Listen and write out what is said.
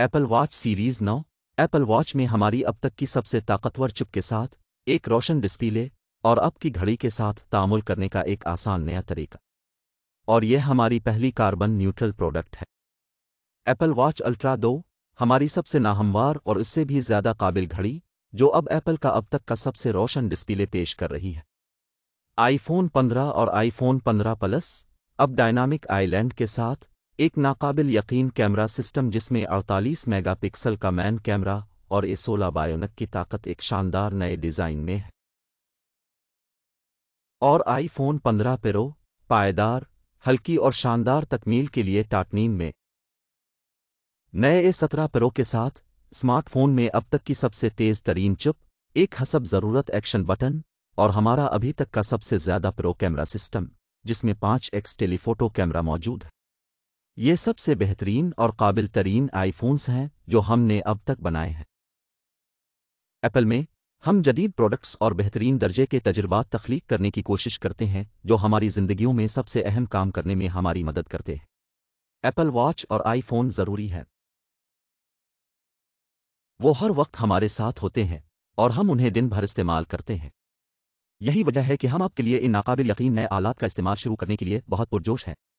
Apple watch series नौ Apple watch में हमारी अब तक की सबसे ताकतवर चुप के साथ एक रोशन डिस्प्ले और अब की घड़ी के साथ तामुल करने का एक आसान नया तरीका और यह हमारी पहली कार्बन न्यूट्रल प्रोडक्ट है एप्पल वॉच अल्ट्रा दो हमारी सबसे नाहमवार और इससे भी ज्यादा काबिल घड़ी जो अब एप्पल का अब तक का सबसे रोशन डिस्प्ले पेश कर रही है आईफोन 15 और आईफोन 15 प्लस अब डायनामिक आइलैंड के साथ एक नाकाबिल यकीन कैमरा सिस्टम जिसमें 48 मेगापिक्सल का मैन कैमरा और ए सोलह बायोनक की ताकत एक शानदार नए डिज़ाइन में है और आईफोन 15 पेरो पायदार हल्की और शानदार तकमील के लिए टाटनीम में नए ए सत्रह पेरो के साथ स्मार्टफोन में अब तक की सबसे तेज तरीन चुप एक हसब ज़रूरत एक्शन बटन और हमारा अभी तक का सबसे ज़्यादा प्रो कैमरा सिस्टम जिसमें पाँच एक्स टेलीफोटो कैमरा मौजूद है ये सबसे बेहतरीन और काबिल तरीन आईफोन्स हैं जो हमने अब तक बनाए हैं एप्पल में हम जदीद प्रोडक्ट्स और बेहतरीन दर्जे के तजुर्बा तख्लीक करने की कोशिश करते हैं जो हमारी जिंदगियों में सबसे अहम काम करने में हमारी मदद करते हैं एप्पल वॉच और आईफोन ज़रूरी है वो हर वक्त हमारे साथ होते हैं और हम उन्हें दिन भर इस्तेमाल करते हैं यही वजह है कि हम आपके लिए इन नाकाबिल यकीन नए आलात का इस्तेमाल शुरू करने के लिए बहुत पुरजोश हैं